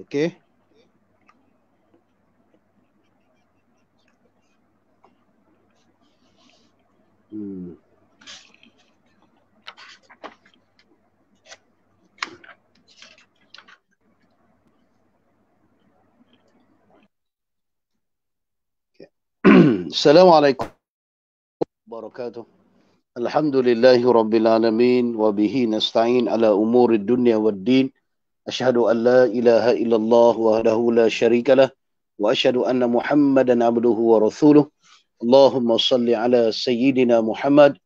اوكي السلام عليكم ورحمه الله وبركاته الحمد لله رب العالمين وبه نستعين على أمور الدنيا والدين أشهد أن لا إله إلا الله وحده لا شريك له وأشهد أن محمدا عبده ورسوله اللهم صل على سيدنا محمد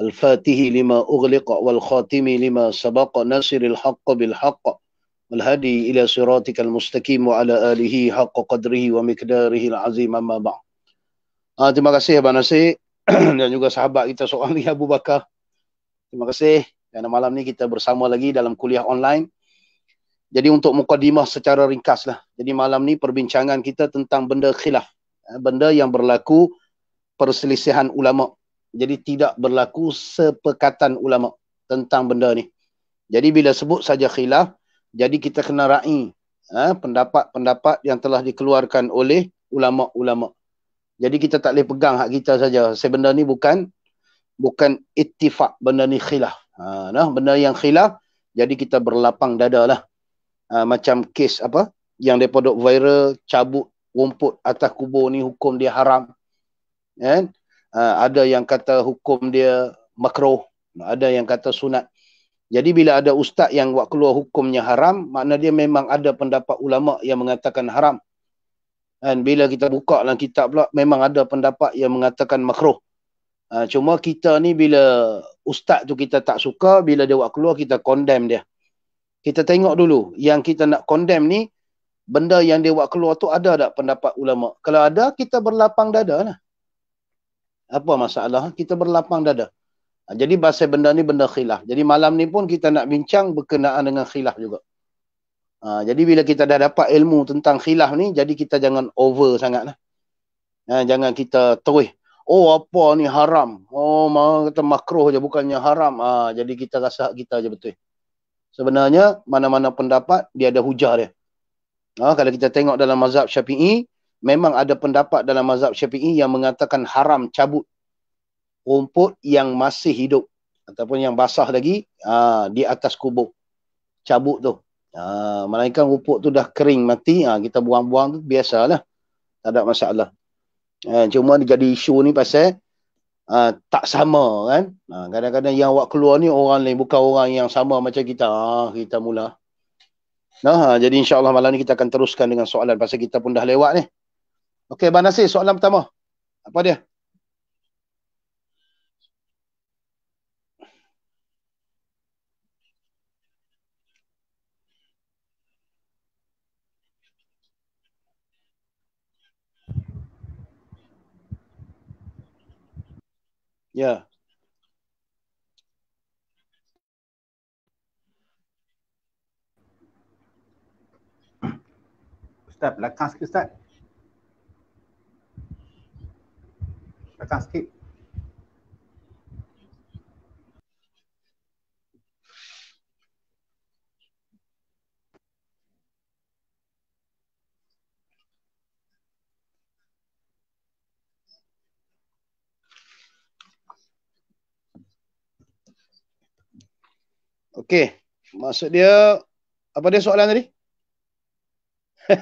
الفاتح لما أغلق والخاتم لما سبق ناصر الحق بالحق والهدي إلى صراطك المستقيم وعلى آله حق قدره ومقداره العظيم أما بعد. آه, terima kasih, Abang Nasir. dan juga sahabat kita seorang Abu Bakar. Terima kasih. Dan malam ni kita bersama lagi dalam kuliah online. Jadi untuk mukadimah secara ringkas lah. Jadi malam ni perbincangan kita tentang benda khilaf. Eh, benda yang berlaku perselisihan ulama. Jadi tidak berlaku sepekatan ulama tentang benda ni. Jadi bila sebut saja khilaf, jadi kita kena ra'i ha, pendapat-pendapat yang telah dikeluarkan oleh ulama-ulama. Jadi kita tak boleh pegang hak kita saja. Sebenarnya ni bukan bukan ittifak, benda ni khilaf. Ha, nah, benda yang khilaf, jadi kita berlapang dada lah. Ha, macam kes apa, yang mereka duk viral, cabut rumput atas kubur ni hukum dia haram. Kan? Ha, ada yang kata hukum dia makro, ada yang kata sunat. Jadi bila ada ustaz yang buat keluar hukumnya haram, makna dia memang ada pendapat ulama yang mengatakan haram. Dan bila kita buka dalam kitab pula, memang ada pendapat yang mengatakan makruh. Ha, cuma kita ni bila ustaz tu kita tak suka, bila dia buat keluar, kita condemn dia. Kita tengok dulu, yang kita nak condemn ni, benda yang dia buat keluar tu ada tak pendapat ulama? Kalau ada, kita berlapang dada lah. Apa masalah? Kita berlapang dada. Ha, jadi bahasa benda ni benda khilaf. Jadi malam ni pun kita nak bincang berkenaan dengan khilaf juga. Uh, jadi bila kita dah dapat ilmu tentang khilaf ni, jadi kita jangan over sangat lah. Uh, ha, jangan kita terus. Oh apa ni haram. Oh mak kata makroh je bukannya haram. Uh, jadi kita rasa kita je betul. Sebenarnya mana-mana pendapat dia ada hujah dia. Uh, kalau kita tengok dalam mazhab syafi'i, memang ada pendapat dalam mazhab syafi'i yang mengatakan haram cabut rumput yang masih hidup ataupun yang basah lagi uh, di atas kubur. Cabut tu. Ah, melainkan rupuk tu dah kering mati ha, kita buang-buang tu biasalah tak ada masalah ha, cuma jadi isu ni pasal ha, tak sama kan ha, kadang-kadang yang awak keluar ni orang lain bukan orang yang sama macam kita ha, kita mula nah, ha, jadi insyaAllah malam ni kita akan teruskan dengan soalan pasal kita pun dah lewat ni Okey, Bang Nasir, soalan pertama. Apa dia? Ya. Ustaz, belakang sikit Ustaz. Belakang sikit. Okey. Maksud dia apa dia soalan tadi?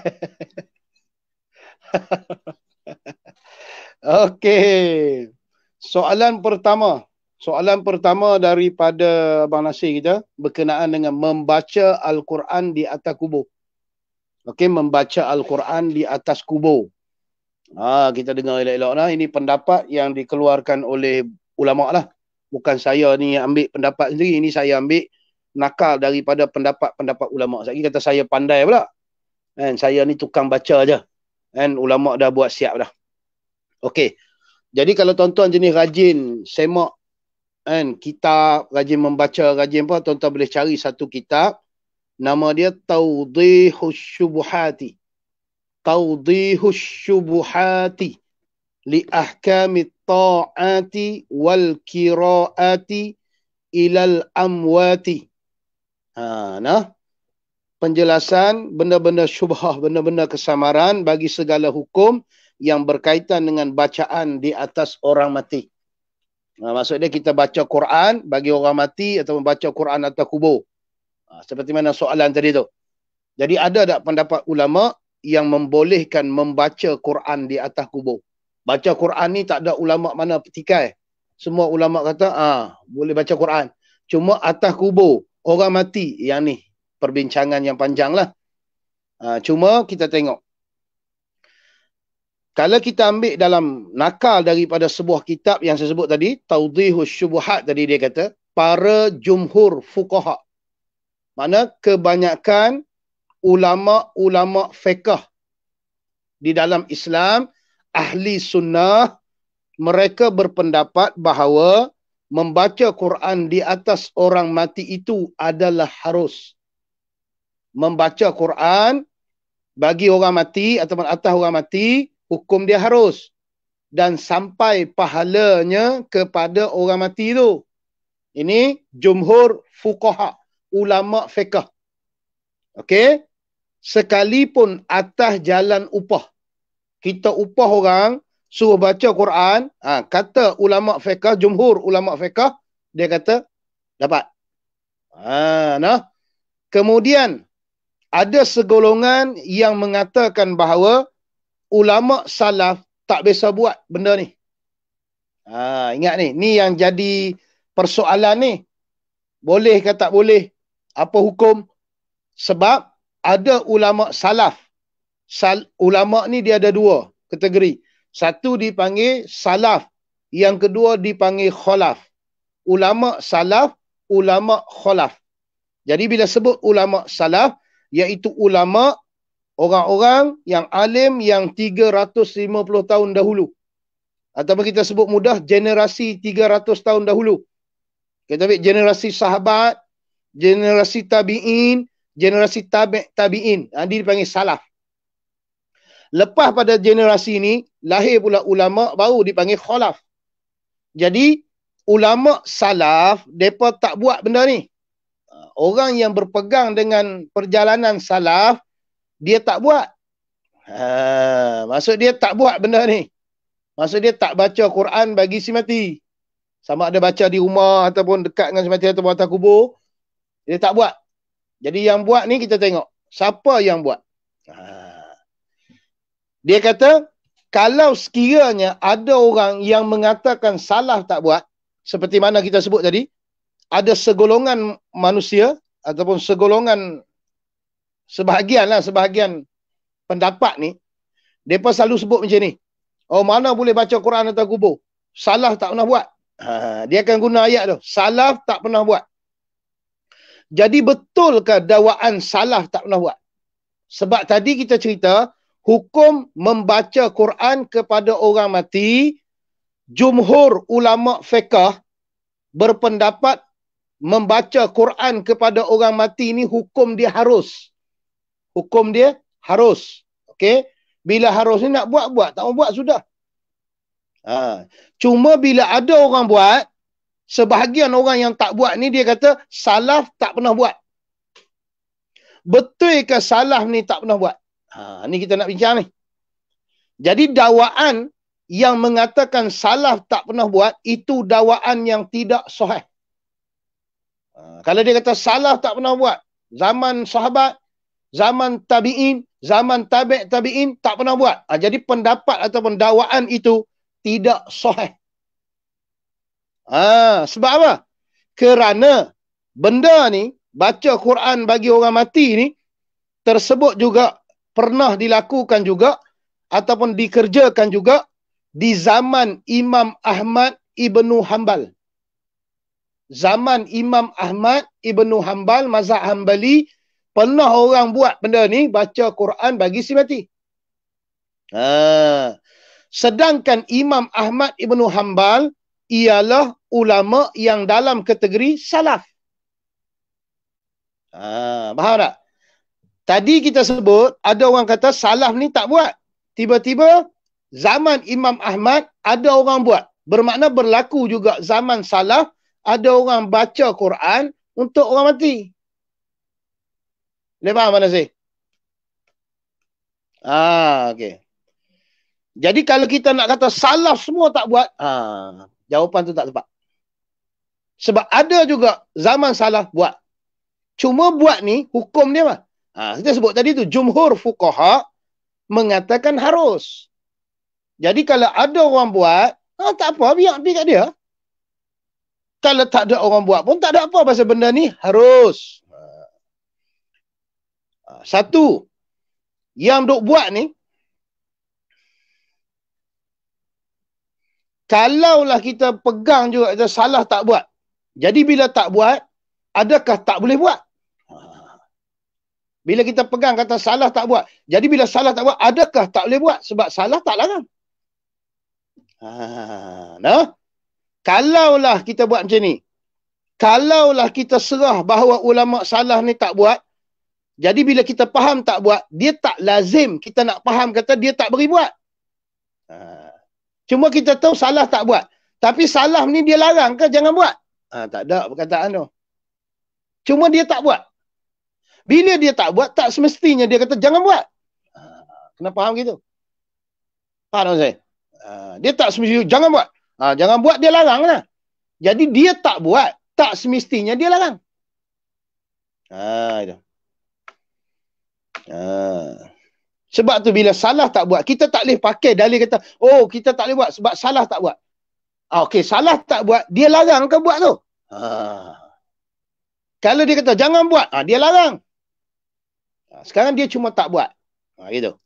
Okey. Soalan pertama. Soalan pertama daripada Abang Nasir kita berkenaan dengan membaca Al-Quran di atas kubur. Okey, membaca Al-Quran di atas kubur. Ha, kita dengar elok-elok lah. Ini pendapat yang dikeluarkan oleh ulama' lah. Bukan saya ni ambil pendapat sendiri. Ini saya ambil nakal daripada pendapat-pendapat ulama. Satgi kata saya pandai pula. Kan saya ni tukang baca aja. Kan ulama dah buat siap dah. Okey. Jadi kalau tuan-tuan jenis rajin semak kan kitab, rajin membaca, rajin apa tuan-tuan boleh cari satu kitab nama dia Tawdihus Syubuhati. Tawdihus Syubuhati li ahkami ta'ati wal kiraati ilal amwati Ha, nah. Penjelasan benda-benda syubhah, benda-benda kesamaran bagi segala hukum yang berkaitan dengan bacaan di atas orang mati. Ha, maksudnya kita baca Quran bagi orang mati atau membaca Quran atas kubur. Ha, seperti mana soalan tadi tu. Jadi ada tak pendapat ulama yang membolehkan membaca Quran di atas kubur? Baca Quran ni tak ada ulama mana petikai. Semua ulama kata ah boleh baca Quran. Cuma atas kubur orang mati yang ni perbincangan yang panjang lah. Ha, ah, cuma kita tengok. Kalau kita ambil dalam nakal daripada sebuah kitab yang saya sebut tadi, Taudihu Syubuhat tadi dia kata, para jumhur fukoha. Mana kebanyakan ulama-ulama fiqah di dalam Islam, ahli sunnah, mereka berpendapat bahawa membaca Quran di atas orang mati itu adalah harus. Membaca Quran bagi orang mati atau atas orang mati, hukum dia harus. Dan sampai pahalanya kepada orang mati itu. Ini jumhur fukaha, ulama fiqah. Okey? Sekalipun atas jalan upah. Kita upah orang, suruh baca Quran, ha, kata ulama fiqh, jumhur ulama fiqh, dia kata dapat. Ha, nah. Kemudian ada segolongan yang mengatakan bahawa ulama salaf tak biasa buat benda ni. Ha, ingat ni, ni yang jadi persoalan ni. Boleh ke tak boleh? Apa hukum? Sebab ada ulama salaf. Sal, ulama ni dia ada dua kategori. Satu dipanggil salaf, yang kedua dipanggil khalaf. Ulama salaf, ulama khalaf. Jadi bila sebut ulama salaf, iaitu ulama orang-orang yang alim yang 350 tahun dahulu. atau kita sebut mudah generasi 300 tahun dahulu. Kita ambil generasi sahabat, generasi tabi'in, generasi tabi'in. Ha, ini dipanggil salaf. Lepas pada generasi ini, lahir pula ulama baru dipanggil khalaf. Jadi ulama salaf depa tak buat benda ni. Orang yang berpegang dengan perjalanan salaf dia tak buat. Ha, maksud dia tak buat benda ni. Maksud dia tak baca Quran bagi si mati. Sama ada baca di rumah ataupun dekat dengan si mati atau atas kubur. Dia tak buat. Jadi yang buat ni kita tengok. Siapa yang buat? Ha. Dia kata kalau sekiranya ada orang yang mengatakan salah tak buat seperti mana kita sebut tadi ada segolongan manusia ataupun segolongan sebahagian lah sebahagian pendapat ni mereka selalu sebut macam ni oh mana boleh baca Quran atas kubur salah tak pernah buat ha, dia akan guna ayat tu salah tak pernah buat jadi betulkah dakwaan salah tak pernah buat sebab tadi kita cerita hukum membaca Quran kepada orang mati jumhur ulama fiqh berpendapat membaca Quran kepada orang mati ini hukum dia harus hukum dia harus okey bila harus ni nak buat buat tak mau buat sudah ha cuma bila ada orang buat sebahagian orang yang tak buat ni dia kata salaf tak pernah buat betul ke salaf ni tak pernah buat Ha, ni kita nak bincang ni. Jadi dawaan yang mengatakan salah tak pernah buat itu dawaan yang tidak sahih. Ha, kalau dia kata salah tak pernah buat, zaman sahabat, zaman tabi'in, zaman tabi' tabi'in tak pernah buat. Ha, jadi pendapat ataupun dawaan itu tidak sahih. Ha, sebab apa? Kerana benda ni baca Quran bagi orang mati ni tersebut juga pernah dilakukan juga ataupun dikerjakan juga di zaman Imam Ahmad Ibnu Hanbal. Zaman Imam Ahmad Ibnu Hanbal mazhab Hanbali pernah orang buat benda ni baca Quran bagi si mati. Ha. Sedangkan Imam Ahmad Ibnu Hanbal ialah ulama yang dalam kategori salaf. Ha, faham tak? Tadi kita sebut ada orang kata salaf ni tak buat. Tiba-tiba zaman Imam Ahmad ada orang buat. Bermakna berlaku juga zaman salaf ada orang baca Quran untuk orang mati. Boleh faham mana sih? Ah, okey. Jadi kalau kita nak kata salaf semua tak buat, ah, jawapan tu tak tepat. Sebab ada juga zaman salaf buat. Cuma buat ni hukum dia apa? Ha, kita sebut tadi tu jumhur fuqaha mengatakan harus. Jadi kalau ada orang buat, ha, tak apa biar pergi kat dia. Kalau tak ada orang buat pun tak ada apa pasal benda ni harus. Ha. ha, satu yang duk buat ni kalaulah kita pegang juga kita salah tak buat. Jadi bila tak buat, adakah tak boleh buat? Bila kita pegang kata salah tak buat. Jadi bila salah tak buat, adakah tak boleh buat? Sebab salah tak larang. Ha, nah? Kalaulah kita buat macam ni. Kalaulah kita serah bahawa ulama salah ni tak buat. Jadi bila kita faham tak buat, dia tak lazim. Kita nak faham kata dia tak beri buat. Ha. Cuma kita tahu salah tak buat. Tapi salah ni dia larang ke jangan buat? Ha, tak ada perkataan tu. Cuma dia tak buat. Bila dia tak buat, tak semestinya dia kata jangan buat. Ah, kena faham gitu? Faham saya? Ah, dia tak semestinya, jangan buat. Ah, jangan buat, dia larang lah. Jadi dia tak buat, tak semestinya dia larang. Ha, itu. Ha. Sebab tu bila salah tak buat, kita tak boleh pakai dalih kata, oh kita tak boleh buat sebab salah tak buat. Ah, okay, salah tak buat, dia larang ke buat tu? Ha. Kalau dia kata jangan buat, ah, dia larang. Ah, sekarang dia cuma tak buat. Ha, gitu.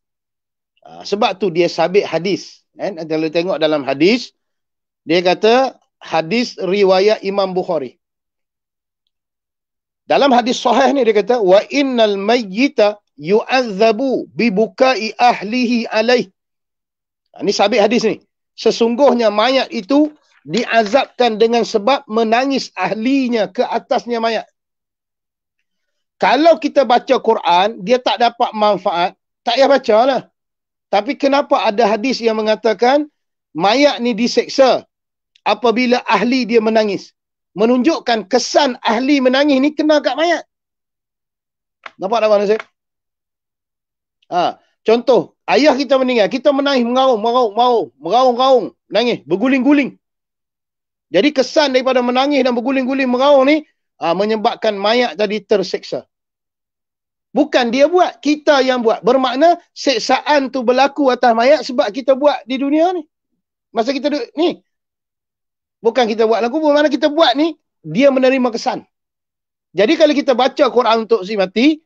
Ha, sebab tu dia sabit hadis. Kan? Eh? Kalau tengok dalam hadis, dia kata hadis riwayat Imam Bukhari. Dalam hadis sahih ni dia kata, Wa innal mayyita yu'adzabu bibukai ahlihi alaih. Ha, ni sabit hadis ni. Sesungguhnya mayat itu diazabkan dengan sebab menangis ahlinya ke atasnya mayat. Kalau kita baca Quran, dia tak dapat manfaat, tak payah baca lah. Tapi kenapa ada hadis yang mengatakan mayat ni diseksa apabila ahli dia menangis. Menunjukkan kesan ahli menangis ni kena kat mayat. Nampak tak mana saya? Ha, contoh, ayah kita meninggal. Kita menangis, mengaum, mengaum, mengaum, mengaum, mengaum, menangis, berguling-guling. Jadi kesan daripada menangis dan berguling-guling, mengaum ni ha, menyebabkan mayat tadi terseksa. Bukan dia buat, kita yang buat. Bermakna seksaan tu berlaku atas mayat sebab kita buat di dunia ni. Masa kita duduk ni. Bukan kita buat laku bermakna kita buat ni, dia menerima kesan. Jadi kalau kita baca Quran untuk si mati,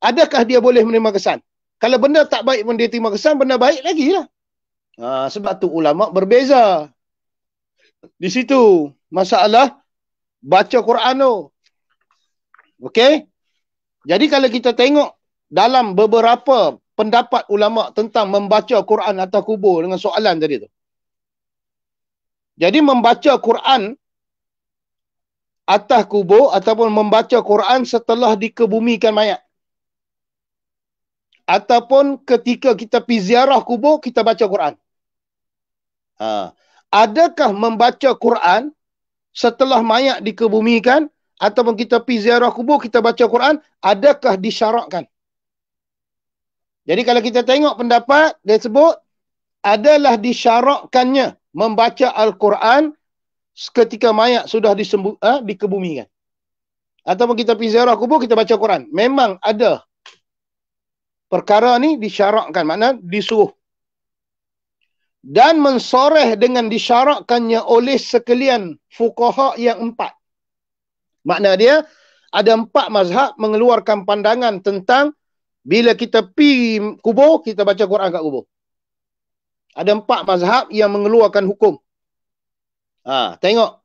adakah dia boleh menerima kesan? Kalau benda tak baik pun dia terima kesan, benda baik lagi lah. Ha, sebab tu ulama berbeza. Di situ masalah baca Quran tu. okay. Jadi kalau kita tengok dalam beberapa pendapat ulama tentang membaca Quran atau kubur dengan soalan tadi tu. Jadi membaca Quran atas kubur ataupun membaca Quran setelah dikebumikan mayat. Ataupun ketika kita pergi ziarah kubur, kita baca Quran. Ha. Adakah membaca Quran setelah mayat dikebumikan ataupun kita pergi ziarah kubur, kita baca Quran, adakah disyarakkan? Jadi kalau kita tengok pendapat, dia sebut, adalah disyarakkannya membaca Al-Quran ketika mayat sudah disembu, ha, dikebumikan. Ataupun kita pergi ziarah kubur, kita baca Quran. Memang ada perkara ni disyarakkan. Makna disuruh. Dan mensoreh dengan disyarakkannya oleh sekalian fukoha yang empat. Makna dia ada empat mazhab mengeluarkan pandangan tentang bila kita pi kubur kita baca Quran kat kubur. Ada empat mazhab yang mengeluarkan hukum. Ha, tengok.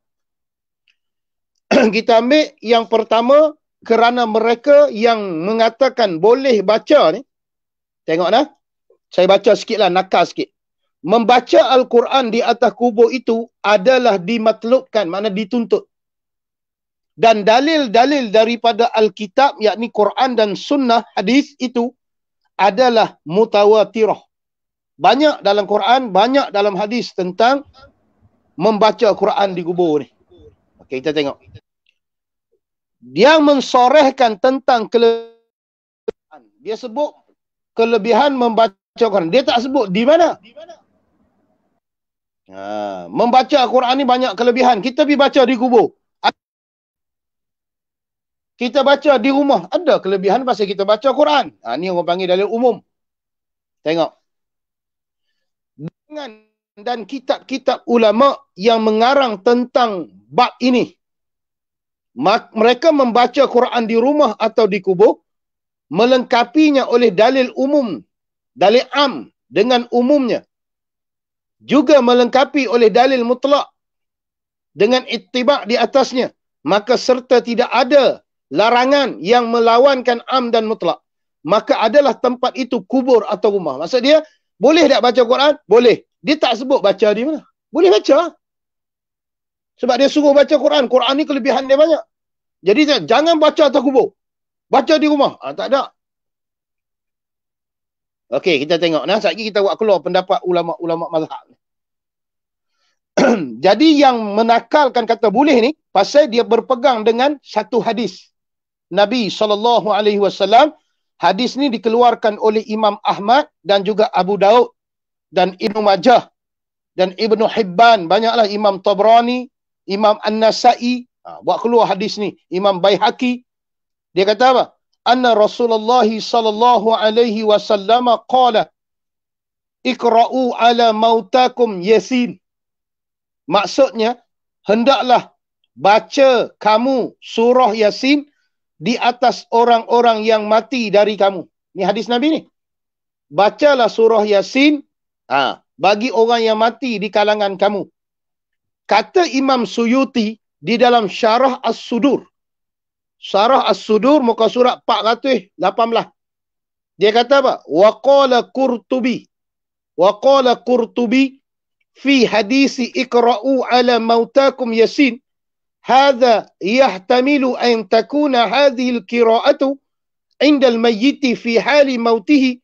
kita ambil yang pertama kerana mereka yang mengatakan boleh baca ni. Tengok dah. Saya baca sikit lah, nakal sikit. Membaca Al-Quran di atas kubur itu adalah dimatlubkan, makna dituntut dan dalil-dalil daripada Alkitab yakni Quran dan Sunnah hadis itu adalah mutawatirah. Banyak dalam Quran, banyak dalam hadis tentang membaca Quran di kubur ni. Okey, kita tengok. Dia mensorehkan tentang kelebihan. Dia sebut kelebihan membaca Quran. Dia tak sebut di mana? Ha, membaca Quran ni banyak kelebihan. Kita pergi baca di kubur kita baca di rumah ada kelebihan pasal kita baca Quran. Ha, ni orang panggil dalil umum. Tengok. Dengan dan kitab-kitab ulama yang mengarang tentang bab ini. Mereka membaca Quran di rumah atau di kubur melengkapinya oleh dalil umum, dalil am dengan umumnya. Juga melengkapi oleh dalil mutlak dengan ittiba di atasnya. Maka serta tidak ada larangan yang melawankan am dan mutlak maka adalah tempat itu kubur atau rumah maksud dia boleh tak baca Quran boleh dia tak sebut baca di mana boleh baca sebab dia suruh baca Quran Quran ni kelebihan dia banyak jadi jangan baca atau kubur baca di rumah ha, tak ada Okey, kita tengok. Nah, sekejap kita buat keluar pendapat ulama-ulama mazhab. Jadi yang menakalkan kata boleh ni, pasal dia berpegang dengan satu hadis. Nabi sallallahu alaihi wasallam. Hadis ni dikeluarkan oleh Imam Ahmad dan juga Abu Daud dan Ibnu Majah dan Ibnu Hibban, banyaklah Imam Tabrani, Imam An-Nasa'i, ha, buat keluar hadis ni, Imam Baihaqi. Dia kata apa? Anna Rasulullah sallallahu alaihi wasallam qala Ikra'u ala mautakum yasin. Maksudnya, hendaklah baca kamu surah yasin di atas orang-orang yang mati dari kamu. Ini hadis Nabi ni. Bacalah surah Yasin ha, bagi orang yang mati di kalangan kamu. Kata Imam Suyuti di dalam Syarah As-Sudur. Syarah As-Sudur muka surat 418. Dia kata apa? Wa qala Qurtubi. Wa qala Qurtubi fi hadisi ikra'u ala mautakum Yasin. هذا يحتمل أن تكون هذه القراءة عند الميت في حال موته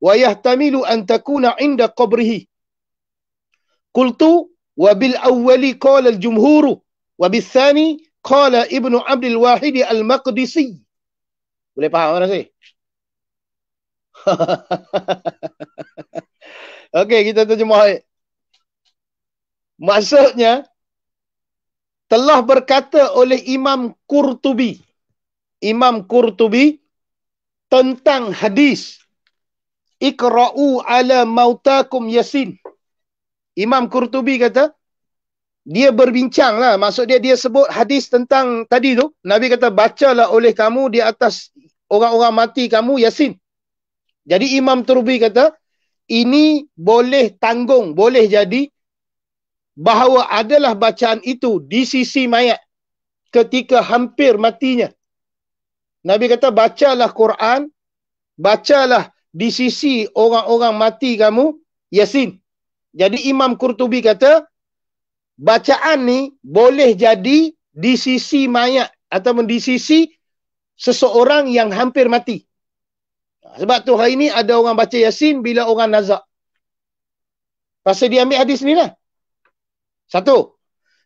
ويحتمل أن تكون عند قبره قلت وبالأول قال الجمهور وبالثاني قال ابن عبد الواحد المقدسي boleh faham mana sih? Okey, kita terjemah. Maksudnya, telah berkata oleh Imam Qurtubi Imam Qurtubi tentang hadis Iqra'u ala mautakum yasin Imam Qurtubi kata dia berbincang lah. Maksud dia, dia sebut hadis tentang tadi tu. Nabi kata, bacalah oleh kamu di atas orang-orang mati kamu, Yasin. Jadi Imam Turbi kata, ini boleh tanggung, boleh jadi bahawa adalah bacaan itu di sisi mayat ketika hampir matinya. Nabi kata bacalah Quran, bacalah di sisi orang-orang mati kamu, Yasin. Jadi Imam Qurtubi kata bacaan ni boleh jadi di sisi mayat atau di sisi seseorang yang hampir mati. Ha, sebab tu hari ni ada orang baca Yasin bila orang nazak. Pasal dia ambil hadis ni lah. Satu.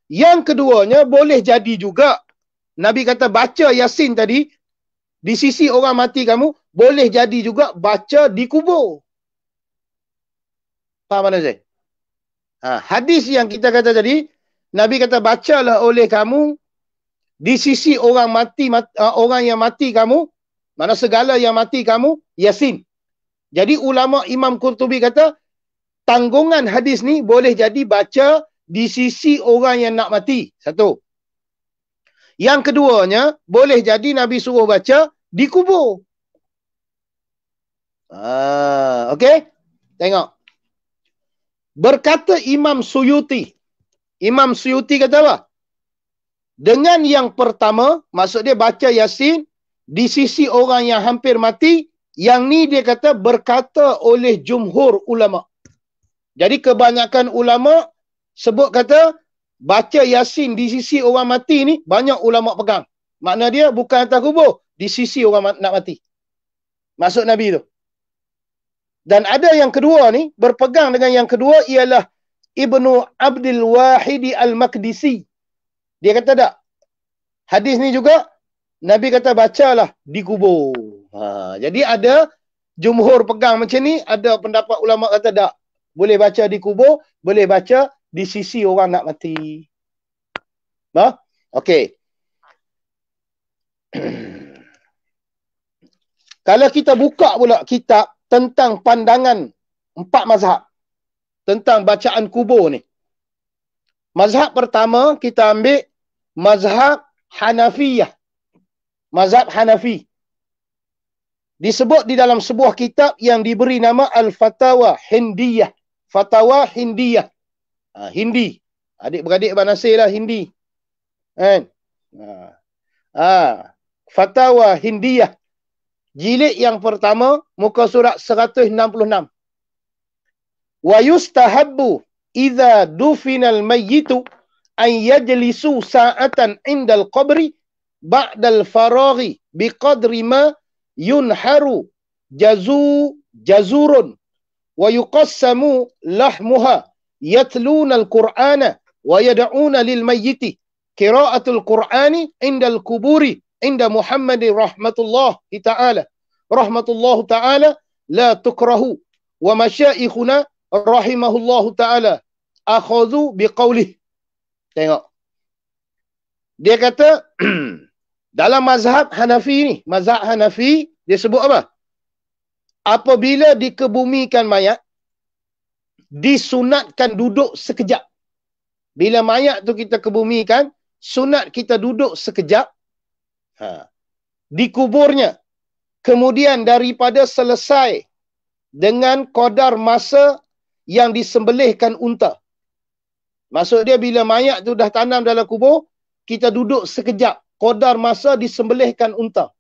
Yang keduanya boleh jadi juga Nabi kata baca Yasin tadi di sisi orang mati kamu boleh jadi juga baca di kubur. Faham mana saya? Ha, hadis yang kita kata tadi Nabi kata bacalah oleh kamu di sisi orang mati mat, uh, orang yang mati kamu mana segala yang mati kamu Yasin. Jadi ulama Imam Qurtubi kata tanggungan hadis ni boleh jadi baca di sisi orang yang nak mati. Satu. Yang keduanya, boleh jadi Nabi suruh baca di kubur. Ah, okey. Tengok. Berkata Imam Suyuti. Imam Suyuti kata apa? Dengan yang pertama, maksud dia baca Yasin di sisi orang yang hampir mati, yang ni dia kata berkata oleh jumhur ulama. Jadi kebanyakan ulama sebut kata baca yasin di sisi orang mati ni banyak ulama pegang. Makna dia bukan atas kubur, di sisi orang ma- nak mati. masuk Nabi tu. Dan ada yang kedua ni berpegang dengan yang kedua ialah Ibnu Abdul Wahid Al-Maqdisi. Dia kata tak? Hadis ni juga Nabi kata bacalah di kubur. Ha, jadi ada jumhur pegang macam ni, ada pendapat ulama kata tak? Boleh baca di kubur, boleh baca di sisi orang nak mati. Ha? Okey. Kalau kita buka pula kitab tentang pandangan empat mazhab tentang bacaan kubur ni. Mazhab pertama kita ambil mazhab Hanafiyah. Mazhab Hanafi. Disebut di dalam sebuah kitab yang diberi nama Al-Fatawa Hindiyah. Fatawa Hindiyah ha, Hindi. Adik-beradik Banasir lah Hindi. Kan? Ha. Ah. ha. Fatwa Hindiyah. Jilid yang pertama muka surat 166. Wa yustahabbu idza dufinal mayyitu an yajlisu sa'atan indal qabri ba'dal faraghi biqadri ma yunharu jazu jazurun wa yuqassamu lahmuha yatluna al-Qur'ana wa yad'una lil-mayyiti qira'atul Qur'ani 'inda al-kuburi 'inda Muhammadin rahmatullah ta'ala rahmatullah ta'ala la tukrahu wa masyaikhuna rahimahullah ta'ala akhadhu biqaulih tengok dia kata dalam mazhab Hanafi ni mazhab Hanafi dia sebut apa apabila dikebumikan mayat disunatkan duduk sekejap. Bila mayat tu kita kebumikan, sunat kita duduk sekejap. Ha. Dikuburnya. Kemudian daripada selesai dengan kodar masa yang disembelihkan unta. Maksud dia bila mayat tu dah tanam dalam kubur, kita duduk sekejap. Kodar masa disembelihkan unta.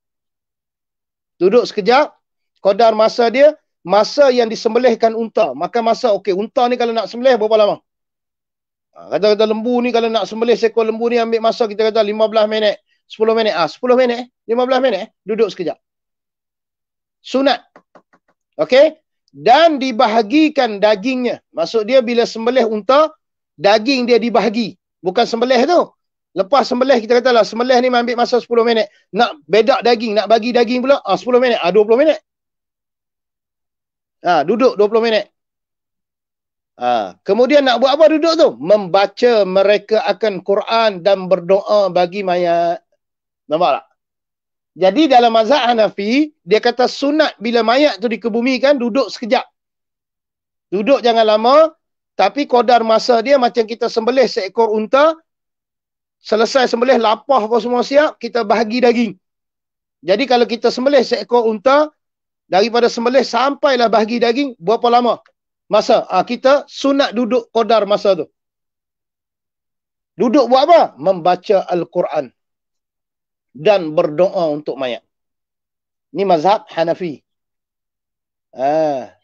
Duduk sekejap, kodar masa dia masa yang disembelihkan unta. Makan masa, okey, unta ni kalau nak sembelih berapa lama? Ha, kata-kata lembu ni kalau nak sembelih seekor lembu ni ambil masa kita kata 15 minit, 10 minit. Ah, ha, 10 minit, 15 minit duduk sekejap. Sunat. Okey? Dan dibahagikan dagingnya. Maksud dia bila sembelih unta, daging dia dibahagi. Bukan sembelih tu. Lepas sembelih kita katalah sembelih ni ambil masa 10 minit. Nak bedak daging, nak bagi daging pula, ah ha, 10 minit, ah ha, 20 minit. Ha, duduk 20 minit. Ha, kemudian nak buat apa duduk tu? Membaca mereka akan Quran dan berdoa bagi mayat. Nampak tak? Jadi dalam mazhab Hanafi, dia kata sunat bila mayat tu dikebumikan, duduk sekejap. Duduk jangan lama, tapi kodar masa dia macam kita sembelih seekor unta, selesai sembelih lapah apa semua siap, kita bahagi daging. Jadi kalau kita sembelih seekor unta, daripada sembelih sampailah bahagi daging berapa lama masa ha, kita sunat duduk kodar masa tu duduk buat apa membaca al-Quran dan berdoa untuk mayat Ini mazhab Hanafi ah ha.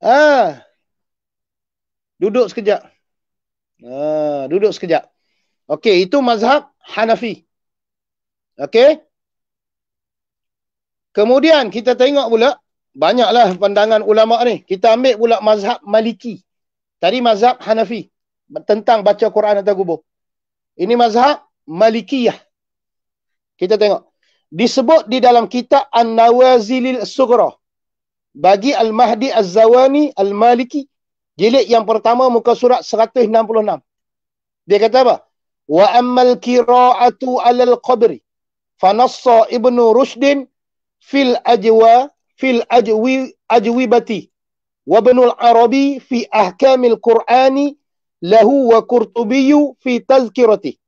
ah ha. duduk sekejap ah ha. duduk sekejap okey itu mazhab Hanafi okey Kemudian kita tengok pula banyaklah pandangan ulama ni. Kita ambil pula mazhab Maliki. Tadi mazhab Hanafi tentang baca Quran atau kubur. Ini mazhab Malikiyah. Kita tengok. Disebut di dalam kitab An-Nawazilil Sugra. Bagi Al-Mahdi Az-Zawani Al-Maliki. Jilid yang pertama muka surat 166. Dia kata apa? Wa ammal kira'atu alal qabri. Fanassa Ibnu Rusdin fil ajwa fil ajwi ajwibati wa binul arabi fi ahkamil qur'ani lahu wa qurtubi fi tazkirati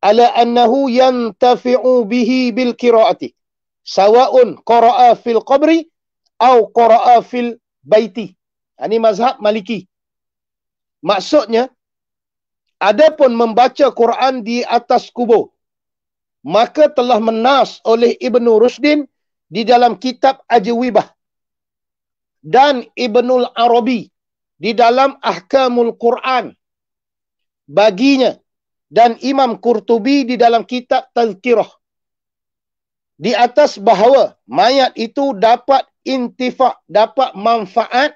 ala annahu yantafi'u bihi bil qira'ati sawa'un qara'a fil qabri au qara'a fil baiti ini ha, mazhab maliki maksudnya adapun membaca Quran di atas kubur maka telah menas oleh Ibnu Rushdin di dalam kitab Ajwibah dan Ibnul Arabi di dalam Ahkamul Quran baginya dan Imam Qurtubi di dalam kitab Tazkirah di atas bahawa mayat itu dapat intifak dapat manfaat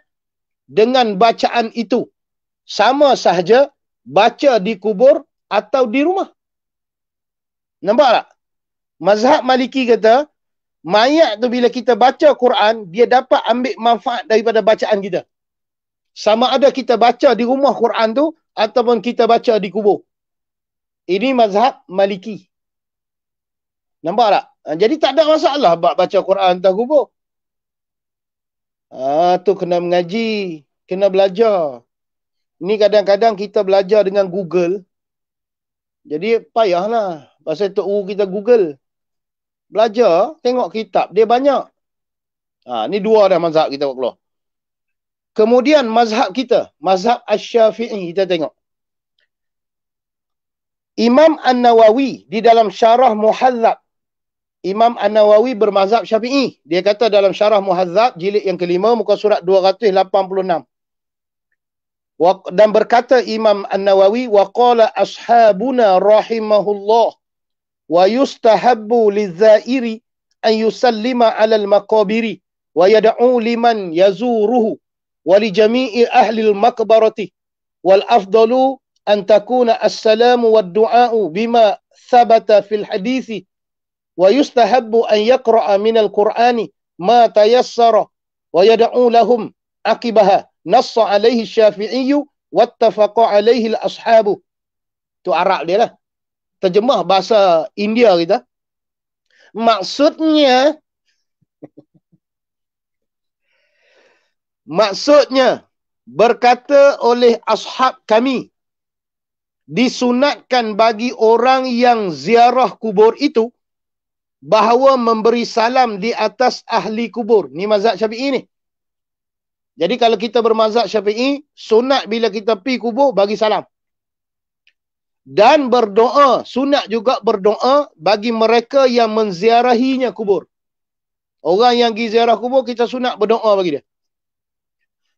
dengan bacaan itu sama sahaja baca di kubur atau di rumah nampak tak mazhab maliki kata mayat tu bila kita baca Quran, dia dapat ambil manfaat daripada bacaan kita. Sama ada kita baca di rumah Quran tu ataupun kita baca di kubur. Ini mazhab Maliki. Nampak tak? Ha, jadi tak ada masalah baca Quran tak kubur. Ah tu kena mengaji, kena belajar. Ni kadang-kadang kita belajar dengan Google. Jadi payahlah. Pasal tu kita Google belajar, tengok kitab, dia banyak. Ha, ni dua dah mazhab kita buat keluar. Kemudian mazhab kita, mazhab Asy-Syafi'i kita tengok. Imam An-Nawawi di dalam Syarah Muhadzab Imam An-Nawawi bermazhab Syafi'i. Dia kata dalam Syarah Muhadzab jilid yang kelima muka surat 286. Dan berkata Imam An-Nawawi wa qala ashabuna rahimahullah ويستحب للزائر أن يسلم على المقابر ويدعو لمن يزوره ولجميع أهل المقبرة والأفضل أن تكون السلام والدعاء بما ثبت في الحديث ويستحب أن يقرأ من القرآن ما تيسر ويدعو لهم عقبها نص عليه الشافعي واتفق عليه الأصحاب itu لنا terjemah bahasa India kita. Maksudnya maksudnya berkata oleh ashab kami disunatkan bagi orang yang ziarah kubur itu bahawa memberi salam di atas ahli kubur. Ni mazhab Syafi'i ni. Jadi kalau kita bermazhab Syafi'i, sunat bila kita pergi kubur bagi salam dan berdoa sunat juga berdoa bagi mereka yang menziarahinya kubur orang yang pergi ziarah kubur kita sunat berdoa bagi dia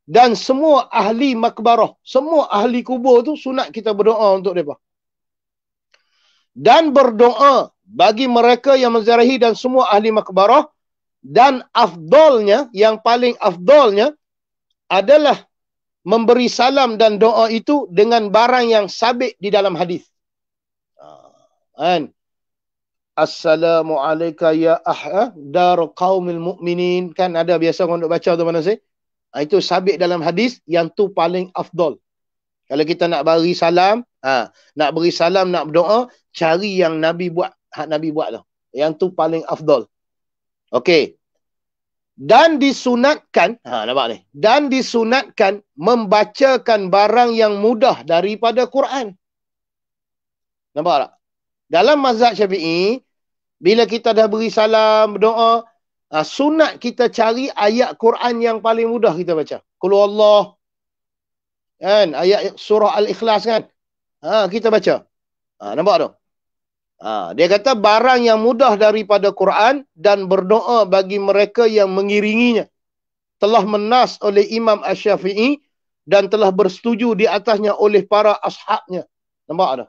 dan semua ahli makbarah semua ahli kubur tu sunat kita berdoa untuk mereka dan berdoa bagi mereka yang menziarahi dan semua ahli makbarah dan afdolnya yang paling afdolnya adalah memberi salam dan doa itu dengan barang yang sabit di dalam hadis. Ha, kan? Assalamualaikum ya ahya ha, dar qaumil mukminin kan ada biasa orang nak baca tu mana sih? Ha, itu sabit dalam hadis yang tu paling afdol. Kalau kita nak beri salam, ha, nak beri salam, nak berdoa, cari yang Nabi buat, hak Nabi buat tu. Lah. Yang tu paling afdol. Okey, dan disunatkan ha nampak ni dan disunatkan membacakan barang yang mudah daripada Quran nampak tak dalam mazhab Syafi'i bila kita dah beri salam berdoa ha, sunat kita cari ayat Quran yang paling mudah kita baca qul Allah kan ayat surah al-ikhlas kan ha kita baca ha nampak tak Ha, dia kata barang yang mudah daripada Quran dan berdoa bagi mereka yang mengiringinya telah menas oleh Imam Ash-Syafi'i dan telah bersetuju di atasnya oleh para ashabnya. Nampak tak?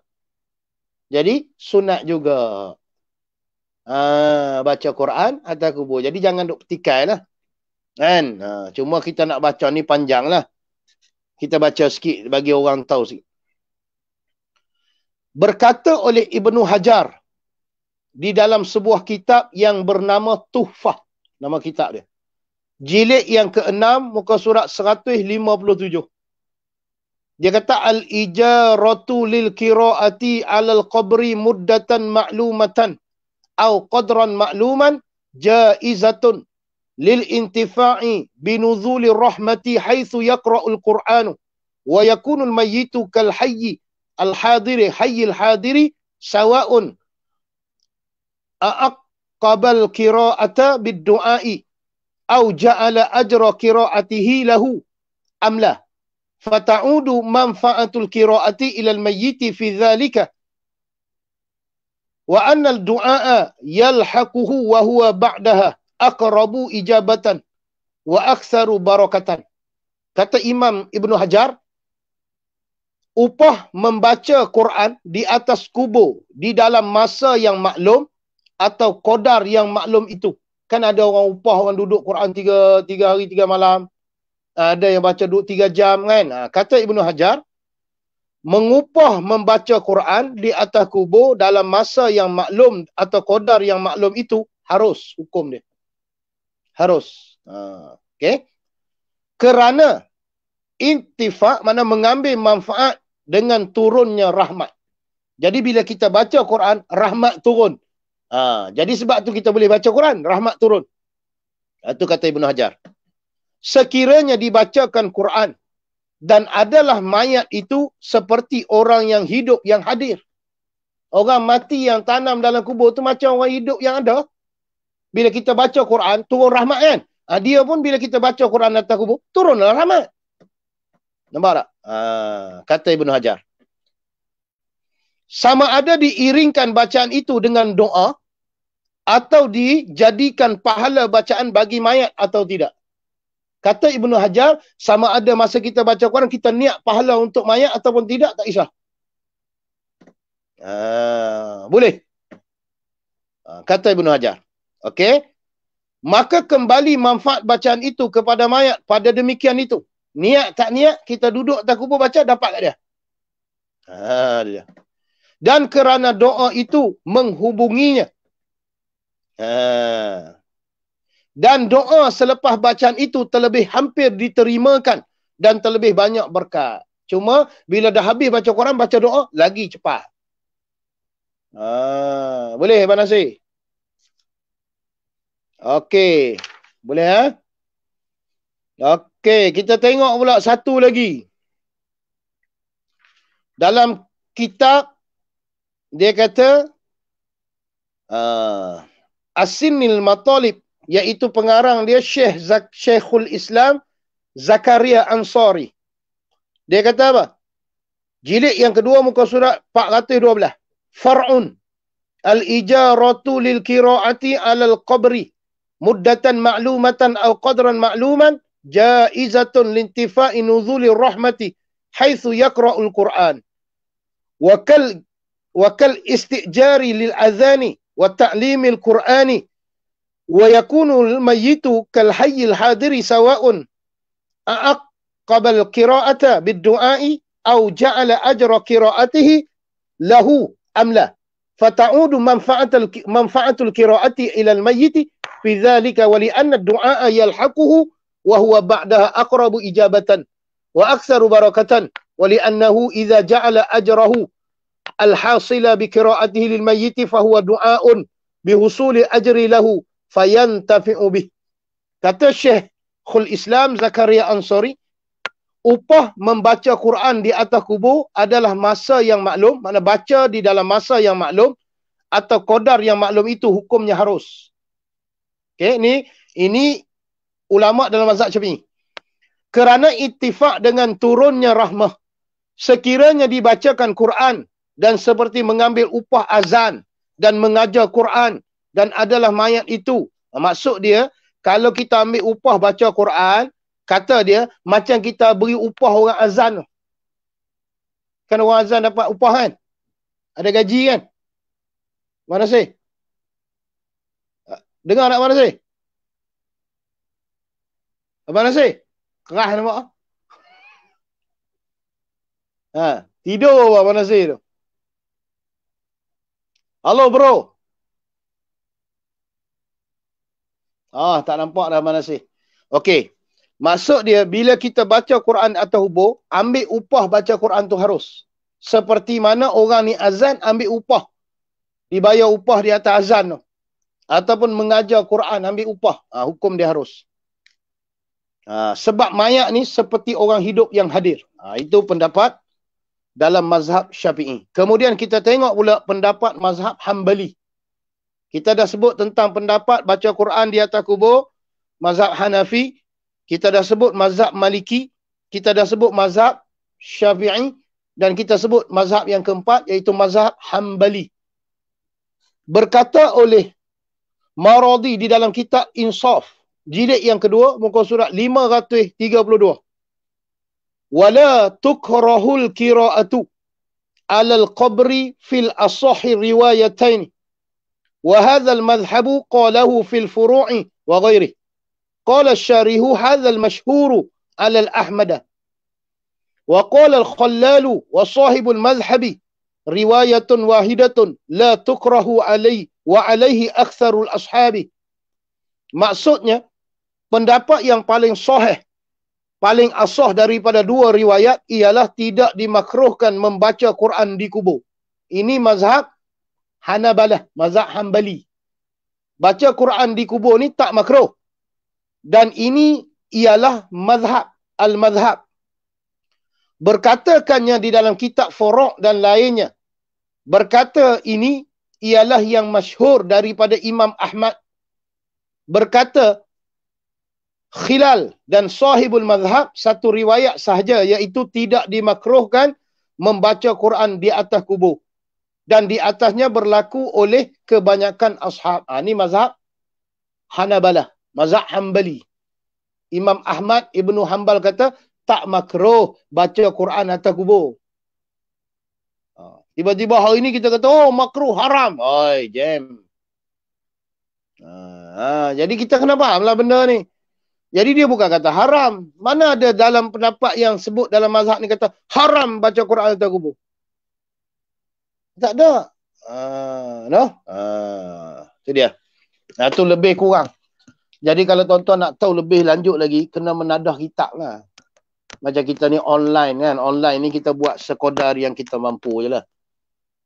Jadi sunat juga ha, baca Quran atau kubur. Jadi jangan duk petikai lah. Kan? Ha, cuma kita nak baca ni panjang lah. Kita baca sikit bagi orang tahu sikit berkata oleh Ibnu Hajar di dalam sebuah kitab yang bernama Tuhfah nama kitab dia jilid yang ke-6 muka surat 157 dia kata al ijaratu lil qiraati al qabri muddatan ma'lumatan au qadran ma'luman jaizatun lil intifa'i binuzuli rahmati haitsu yaqra'ul qur'anu wa yakunu al mayyitu kal hayyi الحاضر حي الحاضر سواء أقب القراءة بالدعاء أو جعل أجر قراءته له أم لا فتعود منفعة القراءة إلى الميت في ذلك وأن الدعاء يلحقه وهو بعدها أقرب إجابة وأكثر بركة barakatan. إمام ابن حجر upah membaca Quran di atas kubur di dalam masa yang maklum atau kodar yang maklum itu. Kan ada orang upah orang duduk Quran tiga, tiga hari, tiga malam. Ada yang baca duduk tiga jam kan. Ha, kata Ibnu Hajar, mengupah membaca Quran di atas kubur dalam masa yang maklum atau kodar yang maklum itu harus hukum dia. Harus. Ha, okay. Kerana intifak mana mengambil manfaat dengan turunnya rahmat. Jadi bila kita baca Quran, rahmat turun. Ha, jadi sebab tu kita boleh baca Quran, rahmat turun. Itu ha, kata Ibn Hajar. Sekiranya dibacakan Quran dan adalah mayat itu seperti orang yang hidup yang hadir. Orang mati yang tanam dalam kubur tu macam orang hidup yang ada. Bila kita baca Quran, turun rahmat kan? Ha, dia pun bila kita baca Quran atas kubur, turunlah rahmat. Nampak tak? Ha, kata Ibn Hajar. Sama ada diiringkan bacaan itu dengan doa atau dijadikan pahala bacaan bagi mayat atau tidak. Kata Ibn Hajar, sama ada masa kita baca Quran, kita niat pahala untuk mayat ataupun tidak, tak isah. Uh, ah, boleh. Uh, kata Ibn Hajar. Okey. Maka kembali manfaat bacaan itu kepada mayat pada demikian itu. Niat tak niat, kita duduk atas kubur baca, dapat tak dia. Ha, dia. Dan kerana doa itu menghubunginya. Ha. Dan doa selepas bacaan itu terlebih hampir diterimakan dan terlebih banyak berkat. Cuma bila dah habis baca Quran, baca doa, lagi cepat. Ha. Boleh, Abang Nasir? Okey. Boleh, ha? Okey, kita tengok pula satu lagi. Dalam kitab dia kata uh, Asinil Matalib iaitu pengarang dia Syekh Zak Syekhul Islam Zakaria Ansari. Dia kata apa? Jilid yang kedua muka surat 412. Far'un al-ijaratu lil qira'ati 'ala al-qabri muddatan ma'lumatan aw qadran ma'luman جائزة لانتفاء نزول الرحمة حيث يقرأ القرآن وكال وكالاستئجار للأذان والتعليم القرآن ويكون الميت كالحي الحاضر سواء أعقب القراءة بالدعاء أو جعل أجر قراءته له أم لا فتعود منفعة منفعة القراءة إلى الميت في ذلك ولأن الدعاء يلحقه وهو بعدها أقرب إجابة وأكثر بركة ولأنه إذا جعل أجره الحاصل بقراءته للميت فهو دعاء بحصول أجر له فينتفع به kata Syekh Khul Islam Zakaria Ansari upah membaca Quran di atas kubur adalah masa yang maklum makna baca di dalam masa yang maklum atau kodar yang maklum itu hukumnya harus okay, ni ini ulama dalam mazhab Syafi'i. Kerana ittifak dengan turunnya rahmah, sekiranya dibacakan Quran dan seperti mengambil upah azan dan mengajar Quran dan adalah mayat itu. Maksud dia, kalau kita ambil upah baca Quran, kata dia macam kita beri upah orang azan. Kan orang azan dapat upah kan? Ada gaji kan? Mana sih? Dengar tak mana sih? Abang nasi, Kerah nampak. Ha, tidur Abang nasi tu. Hello bro. Ah, tak nampak dah mana sih. Okey. Maksud dia bila kita baca Quran atau hubur, ambil upah baca Quran tu harus. Seperti mana orang ni azan ambil upah. Dibayar upah di atas azan tu. Ataupun mengajar Quran ambil upah. Ha, hukum dia harus. Ah, sebab mayat ni seperti orang hidup yang hadir. Ha, itu pendapat dalam mazhab syafi'i. Kemudian kita tengok pula pendapat mazhab hambali. Kita dah sebut tentang pendapat baca Quran di atas kubur. Mazhab Hanafi. Kita dah sebut mazhab Maliki. Kita dah sebut mazhab Syafi'i. Dan kita sebut mazhab yang keempat iaitu mazhab Hambali. Berkata oleh Maradi di dalam kitab Insaf. jilid yang kedua muka surat 532 wala tukrahul qiraatu alal qabri fil asahi riwayatain wa hadha al madhhabu qalahu fil furu'i wa ghairi qala ghairihi قال الشارح هذا المشهور على الأحمد وقال الخلال وصاحب riwayatun wahidatun la tukrahu تكره wa alaihi أكثر ashabi maksudnya pendapat yang paling soheh, paling asoh daripada dua riwayat ialah tidak dimakruhkan membaca Quran di kubur. Ini mazhab Hanabalah, mazhab Hanbali. Baca Quran di kubur ni tak makruh. Dan ini ialah mazhab, al-mazhab. Berkatakannya di dalam kitab Furuk dan lainnya. Berkata ini ialah yang masyhur daripada Imam Ahmad. Berkata, khilal dan sahibul mazhab satu riwayat sahaja iaitu tidak dimakruhkan membaca Quran di atas kubur dan di atasnya berlaku oleh kebanyakan ashab. Ha, ah, ini mazhab Hanabala, mazhab Hanbali. Imam Ahmad Ibnu Hanbal kata tak makruh baca Quran atas kubur. Ah, tiba-tiba hari ini kita kata oh makruh haram. Oi, jam. Ha, ha, jadi kita kena fahamlah benda ni. Jadi dia bukan kata haram. Mana ada dalam pendapat yang sebut dalam mazhab ni kata haram baca Quran atas kubur. Tak ada. Uh, ah, no? Uh, ah, itu dia. Nah, tu lebih kurang. Jadi kalau tuan-tuan nak tahu lebih lanjut lagi, kena menadah kitab lah. Macam kita ni online kan. Online ni kita buat sekodar yang kita mampu je lah.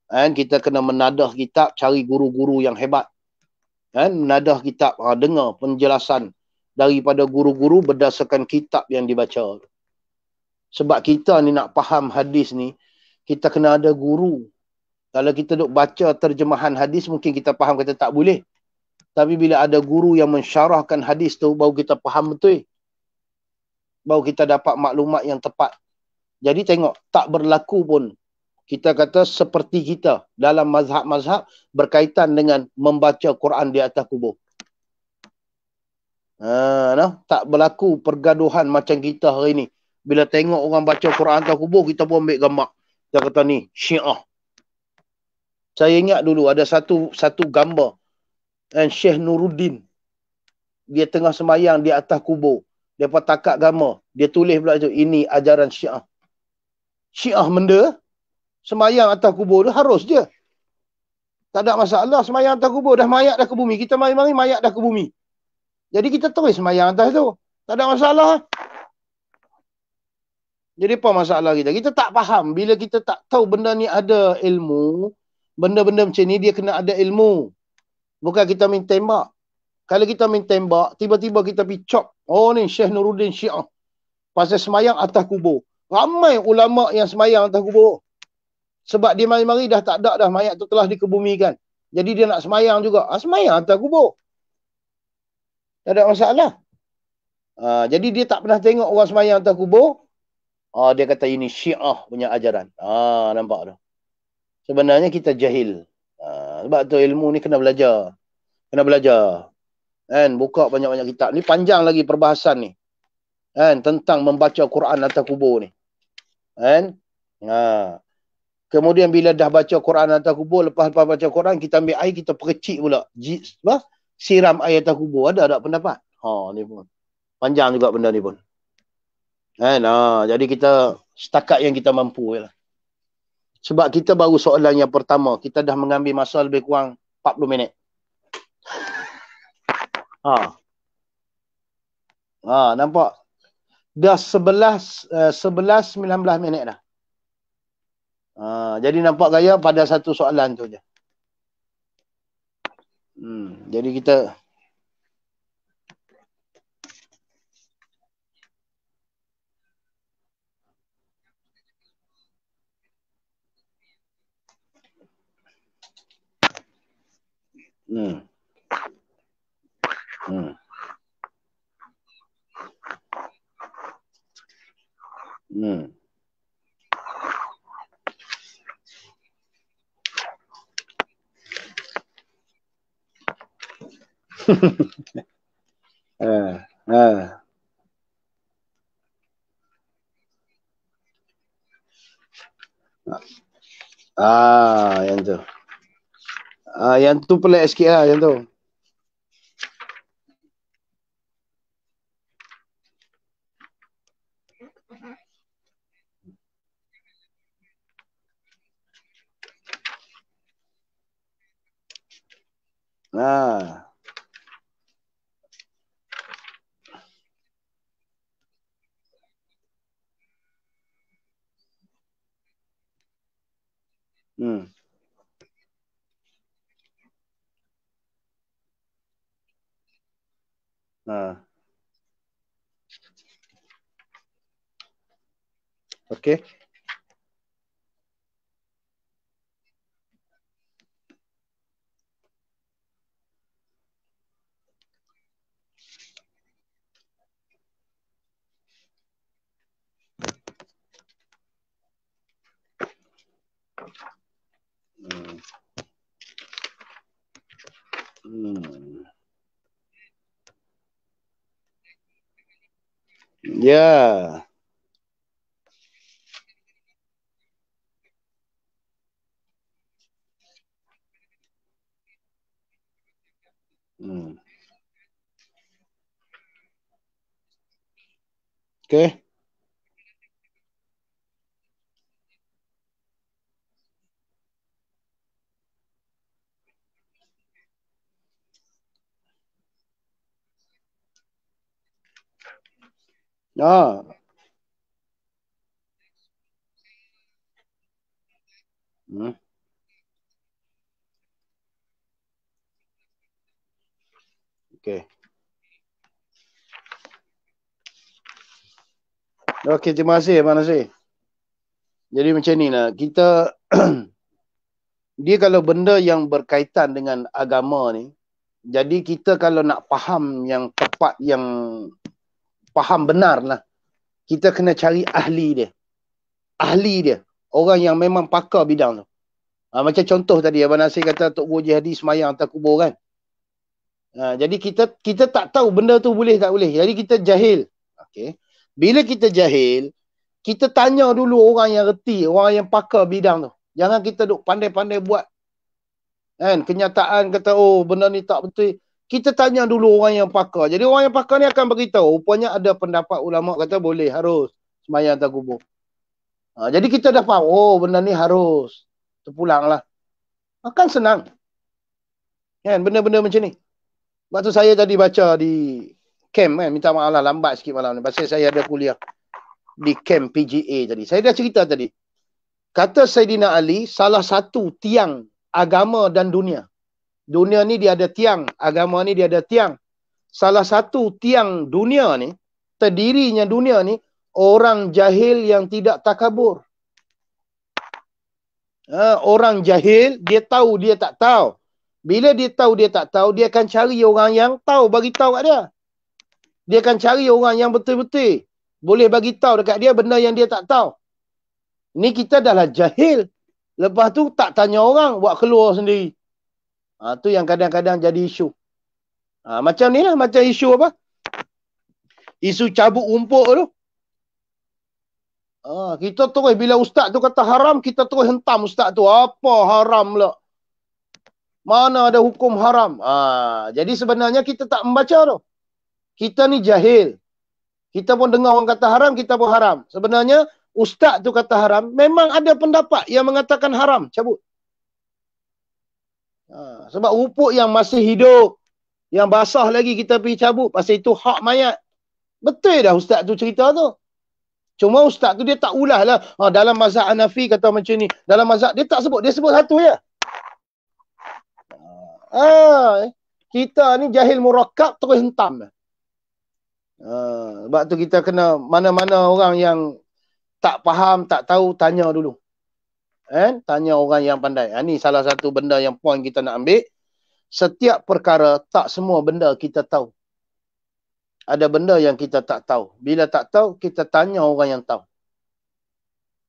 And kita kena menadah kitab, cari guru-guru yang hebat. And menadah kitab, ah, dengar penjelasan daripada guru-guru berdasarkan kitab yang dibaca. Sebab kita ni nak faham hadis ni, kita kena ada guru. Kalau kita duk baca terjemahan hadis, mungkin kita faham kata tak boleh. Tapi bila ada guru yang mensyarahkan hadis tu, baru kita faham betul. Baru kita dapat maklumat yang tepat. Jadi tengok, tak berlaku pun. Kita kata seperti kita dalam mazhab-mazhab berkaitan dengan membaca Quran di atas kubur nah, tak berlaku pergaduhan macam kita hari ni. Bila tengok orang baca Quran tak kubur, kita pun ambil gambar. Kita kata ni, syiah. Saya ingat dulu ada satu satu gambar. Dan Syekh Nuruddin. Dia tengah semayang di atas kubur. Dia pun takat gambar. Dia tulis pula tu, ini ajaran syiah. Syiah menda. Semayang atas kubur tu harus je. Tak ada masalah semayang atas kubur. Dah mayat dah ke bumi. Kita mari-mari mayat dah ke bumi. Jadi kita terus semayang atas tu. Tak ada masalah. Jadi apa masalah kita? Kita tak faham. Bila kita tak tahu benda ni ada ilmu, benda-benda macam ni dia kena ada ilmu. Bukan kita main tembak. Kalau kita main tembak, tiba-tiba kita pergi cop. Oh ni Syekh Nuruddin Syiah. Pasal semayang atas kubur. Ramai ulama yang semayang atas kubur. Sebab dia mari-mari dah tak ada dah mayat tu telah dikebumikan. Jadi dia nak semayang juga. Ah, semayang atas kubur. Tak ada masalah. Uh, jadi dia tak pernah tengok orang semayang atas kubur. Uh, dia kata ini syiah punya ajaran. Uh, nampak tu. Sebenarnya kita jahil. Uh, sebab tu ilmu ni kena belajar. Kena belajar. And buka banyak-banyak kitab. Ni panjang lagi perbahasan ni. And tentang membaca Quran atas kubur ni. And. Uh, kemudian bila dah baca Quran atas kubur. Lepas-lepas baca Quran. Kita ambil air kita perkecik pula. Jis. Apa? siram ayat atas kubur ada tak pendapat? Ha ni pun. Panjang juga benda ni pun. Kan? Ha, jadi kita setakat yang kita mampu je lah. Sebab kita baru soalan yang pertama. Kita dah mengambil masa lebih kurang 40 minit. Ha. Ha, nampak? Dah 11, uh, 11 19 minit dah. Ha, jadi nampak gaya pada satu soalan tu je. Hmm. Jadi kita Hmm. Hmm. Hmm. é, é. Ah, ah. ah, yang tu. Ah, yang tu pelik sikit lah, yang tu. Ah. Ah. ok Yeah. Mm. Okay. Ah. Hmm. okay. Okay, terima kasih Abang Nasir. Jadi macam ni lah, kita dia kalau benda yang berkaitan dengan agama ni, jadi kita kalau nak faham yang tepat yang faham benar lah. Kita kena cari ahli dia. Ahli dia. Orang yang memang pakar bidang tu. Ha, macam contoh tadi Abang Nasir kata Tok Guru Jihadi semayang atas kubur kan. Ha, jadi kita kita tak tahu benda tu boleh tak boleh. Jadi kita jahil. Okay. Bila kita jahil, kita tanya dulu orang yang reti, orang yang pakar bidang tu. Jangan kita duk pandai-pandai buat. Kan? Kenyataan kata, oh benda ni tak betul kita tanya dulu orang yang pakar. Jadi orang yang pakar ni akan beritahu. Rupanya ada pendapat ulama kata boleh, harus. Semayang atas kubur. Ha, jadi kita dah faham, oh benda ni harus. Terpulanglah. Akan senang. Kan, benda-benda macam ni. Waktu saya tadi baca di camp kan, minta maaf lah lambat sikit malam ni. Pasal saya ada kuliah di camp PGA tadi. Saya dah cerita tadi. Kata Saidina Ali, salah satu tiang agama dan dunia dunia ni dia ada tiang, agama ni dia ada tiang. Salah satu tiang dunia ni, terdirinya dunia ni, orang jahil yang tidak takabur. Ha, orang jahil, dia tahu, dia tak tahu. Bila dia tahu, dia tak tahu, dia akan cari orang yang tahu, bagi tahu kat dia. Dia akan cari orang yang betul-betul boleh bagi tahu dekat dia benda yang dia tak tahu. Ni kita dah lah jahil. Lepas tu tak tanya orang, buat keluar sendiri. Ha, tu yang kadang-kadang jadi isu. Ha, macam ni lah. Macam isu apa? Isu cabut rumput tu. Ha, kita terus bila ustaz tu kata haram, kita terus hentam ustaz tu. Apa haram lah? Mana ada hukum haram? Ha, jadi sebenarnya kita tak membaca tu. Kita ni jahil. Kita pun dengar orang kata haram, kita pun haram. Sebenarnya ustaz tu kata haram, memang ada pendapat yang mengatakan haram. Cabut. Ha, sebab rumput yang masih hidup, yang basah lagi kita pergi cabut, pasal itu hak mayat. Betul dah ustaz tu cerita tu. Cuma ustaz tu dia tak ulah lah. Ha, dalam mazhab Hanafi kata macam ni. Dalam mazhab dia tak sebut. Dia sebut satu je. Ha, eh, kita ni jahil murakab terus hentam. Ha, sebab tu kita kena mana-mana orang yang tak faham, tak tahu, tanya dulu. Eh? Tanya orang yang pandai. Ini ah, salah satu benda yang puan kita nak ambil. Setiap perkara, tak semua benda kita tahu. Ada benda yang kita tak tahu. Bila tak tahu, kita tanya orang yang tahu.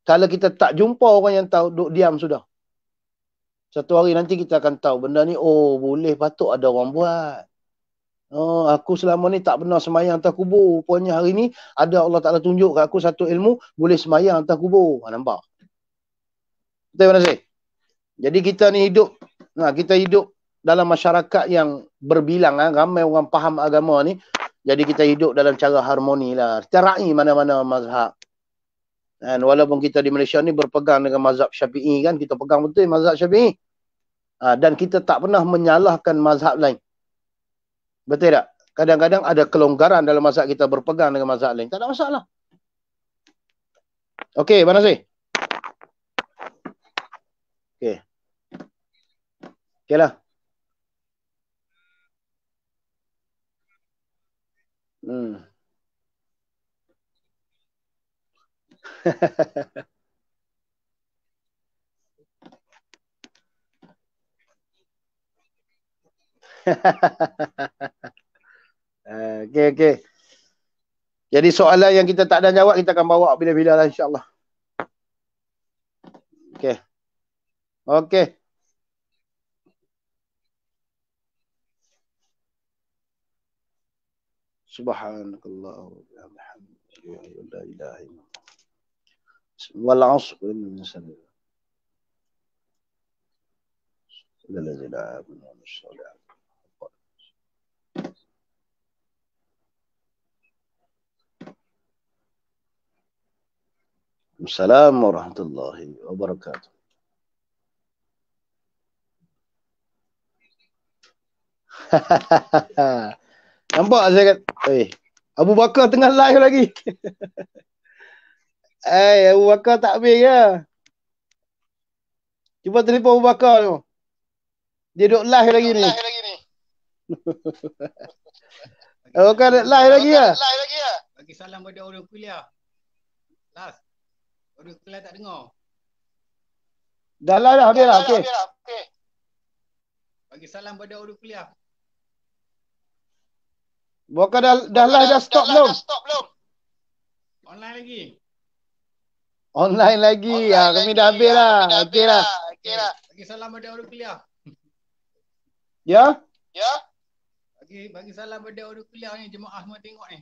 Kalau kita tak jumpa orang yang tahu, duduk diam sudah. Satu hari nanti kita akan tahu benda ni, oh boleh patut ada orang buat. Oh, aku selama ni tak pernah semayang atas kubur. Rupanya hari ni ada Allah Ta'ala tunjuk ke aku satu ilmu, boleh semayang atas kubur. Ha, nampak? Betul Ibn Azir? Jadi kita ni hidup, nah, ha, kita hidup dalam masyarakat yang berbilang, ha, ramai orang faham agama ni, jadi kita hidup dalam cara harmoni lah. Terai mana-mana mazhab. Dan walaupun kita di Malaysia ni berpegang dengan mazhab syafi'i kan, kita pegang betul mazhab syafi'i. Ha, dan kita tak pernah menyalahkan mazhab lain. Betul tak? Kadang-kadang ada kelonggaran dalam mazhab kita berpegang dengan mazhab lain. Tak ada masalah. Okey, mana sih? Okay, Okeylah. Hmm. Eh, okay, okay. Jadi soalan yang kita tak ada jawab kita akan bawa bila-bila lah insya Okay. اوكي سبحانك اللهم وبحمدك لا اله الا انت والعصر ان الانسان الا لا امن ولا الصالحات السلام ورحمة الله وبركاته Nampak saya kata, eh, Abu Bakar tengah live lagi. eh, Abu Bakar tak habis Ya? Cuba telefon Abu Bakar tu. Dia duduk live dia lagi ni. Live lagi Abu Bakar live lagi ke? Ya? Live lagi ke? Ya? Bagi salam pada orang kuliah. Last. Orang kuliah tak dengar. Dah lah dah, habis dah. Okay. Bagi salam pada orang kuliah. Bukan dah, dah live dah, stop belum? Online lagi. Online lagi. Online ha, kami lagi dah habis ah, lah. Okey lah. lah. Okey lah. Bagi salam pada orang kuliah. Ya? Ya? Bagi, bagi salam pada orang kuliah ni. Jemaah Ahmad tengok ni.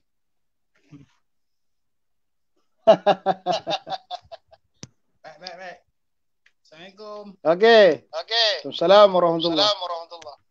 baik, baik, baik. Assalamualaikum. Okey. Okey. Assalamualaikum warahmatullahi wabarakatuh.